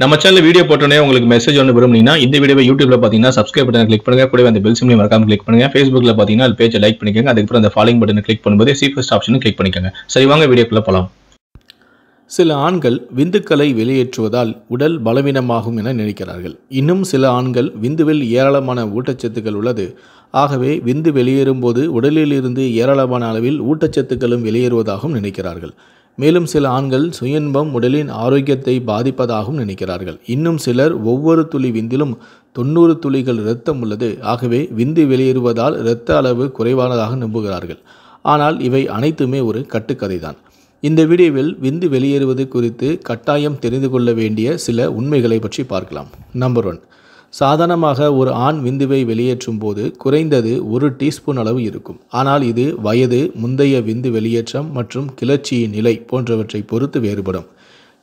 நம்ம channel video போட்டோன்னே உங்களுக்கு மெசேஜ் ஒன்று விரும்புனீங்கன்னா இந்த வீடியோ யூடியூப்ல பார்த்தீங்கன்னா சப்ஸ்கிரைப் பட்டன் கிளிக் பண்ணுங்க கூட அந்த பெல் சிம்லையும் மறக்காம கிளிக் பண்ணுங்க ஃபேஸ்புக்கில் பார்த்தீங்கன்னா அது பேஜை லைக் பண்ணிக்கோங்க அதுக்கப்புறம் அந்த ஃபாலோயிங் பட்டன் கிளிக் பண்ணும்போது சீஃபஸ்ட் ஆப்ஷனும் கிளிக் பண்ணிக்கோங்க சரி வாங்க வீடியோக்குள்ளே போகலாம் சில ஆண்கள் விந்துக்களை வெளியேற்றுவதால் உடல் பலவீனமாகும் என நினைக்கிறார்கள் இன்னும் சில ஆண்கள் விந்துவில் ஏராளமான ஊட்டச்சத்துக்கள் உள்ளது ஆகவே விந்து வெளியேறும் போது உடலில் இருந்து ஏராளமான அளவில் ஊட்டச்சத்துக்களும் வெளியேறுவதாகவும் நினைக்கிறார்கள் மேலும் சில ஆண்கள் சுயன்பம் உடலின் ஆரோக்கியத்தை பாதிப்பதாகவும் நினைக்கிறார்கள் இன்னும் சிலர் ஒவ்வொரு துளி விந்திலும் தொண்ணூறு துளிகள் இரத்தம் உள்ளது ஆகவே விந்து வெளியேறுவதால் இரத்த அளவு குறைவானதாக நம்புகிறார்கள் ஆனால் இவை அனைத்துமே ஒரு கட்டுக்கதை தான் இந்த வீடியோவில் விந்து வெளியேறுவது குறித்து கட்டாயம் தெரிந்து கொள்ள வேண்டிய சில உண்மைகளை பற்றி பார்க்கலாம் நம்பர் ஒன் சாதாரணமாக ஒரு ஆண் விந்துவை வெளியேற்றும் போது குறைந்தது ஒரு டீஸ்பூன் அளவு இருக்கும் ஆனால் இது வயது முந்தைய விந்து வெளியேற்றம் மற்றும் கிளர்ச்சியின் நிலை போன்றவற்றை பொறுத்து வேறுபடும்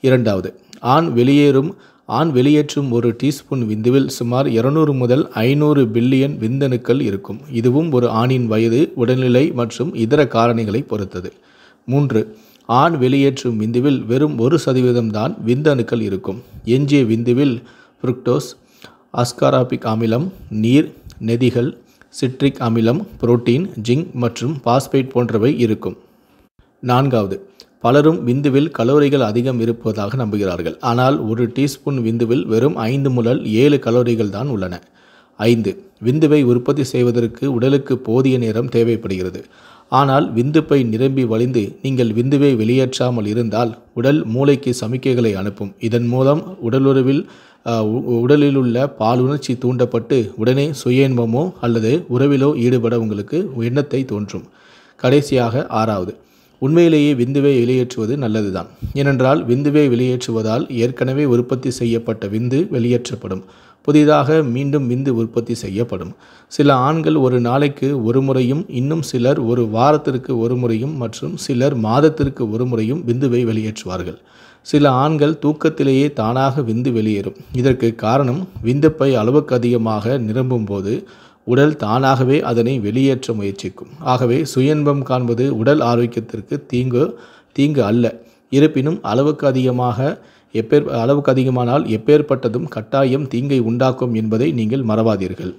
இரண்டாவது ஆண் வெளியேறும் ஆண் வெளியேற்றும் ஒரு டீஸ்பூன் விந்துவில் சுமார் இருநூறு முதல் ஐநூறு பில்லியன் விந்தணுக்கள் இருக்கும் இதுவும் ஒரு ஆணின் வயது உடல்நிலை மற்றும் இதர காரணிகளை பொறுத்தது மூன்று ஆண் வெளியேற்றும் விந்துவில் வெறும் ஒரு சதவீதம் தான் விந்தணுக்கள் இருக்கும் எஞ்சிய விந்துவில் ஃப்ருக்டோஸ் அஸ்காராபிக் அமிலம் நீர் நெதிகள் சிட்ரிக் அமிலம் புரோட்டீன் ஜிங்க் மற்றும் பாஸ்பேட் போன்றவை இருக்கும் நான்காவது பலரும் விந்துவில் கலோரிகள் அதிகம் இருப்பதாக நம்புகிறார்கள் ஆனால் ஒரு டீஸ்பூன் விந்துவில் வெறும் ஐந்து முதல் ஏழு கலோரிகள் தான் உள்ளன ஐந்து விந்துவை உற்பத்தி செய்வதற்கு உடலுக்கு போதிய நேரம் தேவைப்படுகிறது ஆனால் விந்துப்பை நிரம்பி வழிந்து நீங்கள் விந்துவை வெளியேற்றாமல் இருந்தால் உடல் மூளைக்கு சமிக்கைகளை அனுப்பும் இதன் மூலம் உடலுறவில் உடலில் உள்ள பாலுணர்ச்சி தூண்டப்பட்டு உடனே சுய இன்பமோ அல்லது உறவிலோ ஈடுபட உங்களுக்கு எண்ணத்தை தோன்றும் கடைசியாக ஆறாவது உண்மையிலேயே விந்துவை வெளியேற்றுவது நல்லதுதான் ஏனென்றால் விந்துவை வெளியேற்றுவதால் ஏற்கனவே உற்பத்தி செய்யப்பட்ட விந்து வெளியேற்றப்படும் புதிதாக மீண்டும் விந்து உற்பத்தி செய்யப்படும் சில ஆண்கள் ஒரு நாளைக்கு ஒரு முறையும் இன்னும் சிலர் ஒரு வாரத்திற்கு ஒரு முறையும் மற்றும் சிலர் மாதத்திற்கு ஒரு முறையும் விந்துவை வெளியேற்றுவார்கள் சில ஆண்கள் தூக்கத்திலேயே தானாக விந்து வெளியேறும் இதற்கு காரணம் விந்துப்பை அளவுக்கு அதிகமாக நிரம்பும் போது உடல் தானாகவே அதனை வெளியேற்ற முயற்சிக்கும் ஆகவே சுயன்பம் காண்பது உடல் ஆரோக்கியத்திற்கு தீங்கு தீங்கு அல்ல இருப்பினும் அளவுக்கு அதிகமாக எப்பேர் அளவுக்கு அதிகமானால் எப்பேற்பட்டதும் கட்டாயம் தீங்கை உண்டாக்கும் என்பதை நீங்கள் மறவாதீர்கள்